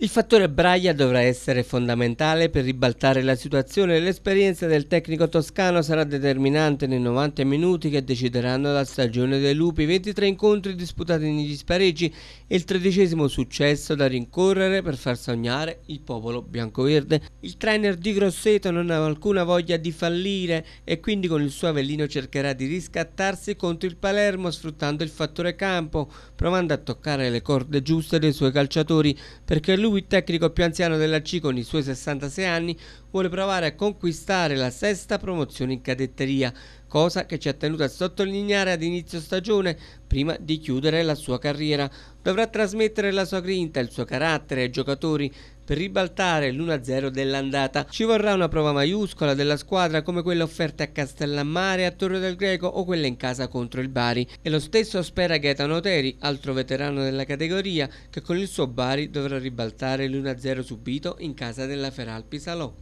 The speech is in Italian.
Il fattore Braia dovrà essere fondamentale per ribaltare la situazione e l'esperienza del tecnico toscano sarà determinante nei 90 minuti che decideranno la stagione dei Lupi, 23 incontri disputati negli spareggi e il tredicesimo successo da rincorrere per far sognare il popolo biancoverde. Il trainer di Grosseto non ha alcuna voglia di fallire e quindi con il suo Avellino cercherà di riscattarsi contro il Palermo sfruttando il fattore campo, provando a toccare le corde giuste dei suoi calciatori perché lui lui, tecnico più anziano della C con i suoi 66 anni, vuole provare a conquistare la sesta promozione in cadetteria, cosa che ci ha tenuto a sottolineare ad inizio stagione prima di chiudere la sua carriera. Dovrà trasmettere la sua grinta, il suo carattere ai giocatori, per ribaltare l'1-0 dell'andata. Ci vorrà una prova maiuscola della squadra come quella offerta a Castellammare, a Torre del Greco o quella in casa contro il Bari. E lo stesso spera Gaetano Teri, altro veterano della categoria, che con il suo Bari dovrà ribaltare l'1-0 subito in casa della Feralpi Salò.